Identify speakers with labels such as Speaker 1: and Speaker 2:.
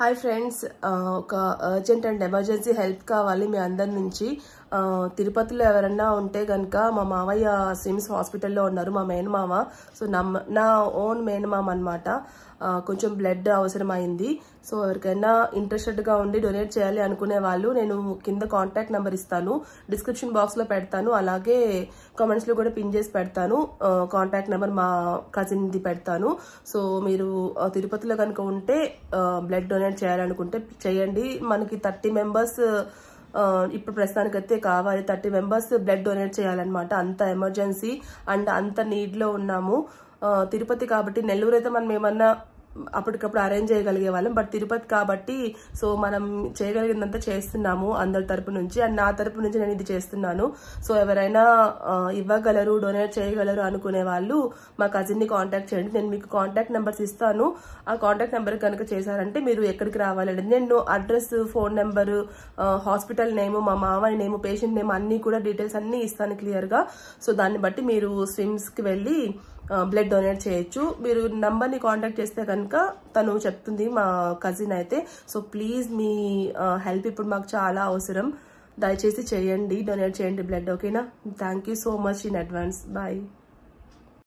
Speaker 1: hi friends ఒక urgent and emergency help కావాలి మీ అందరి నుంచి తిరుపతిలో ఎవరన్నా ఉంటే కనుక మా మావయ్య సిమ్స్ హాస్పిటల్లో ఉన్నారు మా మేనమామ సో నమ్మ నా ఓన్ మేనమామ అనమాట కొంచెం బ్లడ్ అవసరమైంది సో ఎవరికైనా ఇంట్రెస్టెడ్గా ఉండి డొనేట్ చేయాలి అనుకునే వాళ్ళు నేను కింద కాంటాక్ట్ నెంబర్ ఇస్తాను డిస్క్రిప్షన్ బాక్స్లో పెడతాను అలాగే కామెంట్స్లో కూడా పిన్ చేసి పెడతాను కాంటాక్ట్ నెంబర్ మా కజిన్ది పెడతాను సో మీరు తిరుపతిలో కనుక ఉంటే బ్లడ్ డొనేట్ చేయాలనుకుంటే చేయండి మనకి థర్టీ మెంబర్స్ ఇప్పుడు ప్రస్తుతానికి అయితే కావాలి థర్టీ మెంబర్స్ బ్లడ్ డొనేట్ చేయాలన్నమాట అంత ఎమర్జెన్సీ అండ్ అంత నీడ్లో ఉన్నాము తిరుపతి కాబట్టి నెల్లూరు అయితే మనం ఏమన్నా అప్పటికప్పుడు అరేంజ్ చేయగలిగే వాళ్ళం బట్ తిరుపతి కాబట్టి సో మనం చేయగలిగినంత చేస్తున్నాము అందరి తరపు నుంచి అండ్ నా తరపు నుంచి నేను ఇది చేస్తున్నాను సో ఎవరైనా ఇవ్వగలరు డొనేట్ చేయగలరు అనుకునే వాళ్ళు మా కజిన్ని కాంటాక్ట్ చేయండి నేను మీకు కాంటాక్ట్ నెంబర్స్ ఇస్తాను ఆ కాంటాక్ట్ నెంబర్ కనుక చేశారంటే మీరు ఎక్కడికి రావాలండి నేను address phone number hospital name మా మామయ్య నేమ్ పేషెంట్ నేమ్ అన్నీ కూడా డీటెయిల్స్ అన్నీ ఇస్తాను క్లియర్గా సో దాన్ని బట్టి మీరు స్విమ్స్కి వెళ్ళి బ్లడ్ డొనేట్ చేయొచ్చు మీరు నంబర్ని కాంటాక్ట్ చేస్తే కనుక తను చెప్తుంది మా కజిన్ అయితే సో ప్లీజ్ మీ హెల్ప్ ఇప్పుడు మాకు చాలా అవసరం దయచేసి చేయండి డొనేట్ చేయండి బ్లడ్ ఓకేనా thank you so much in advance bye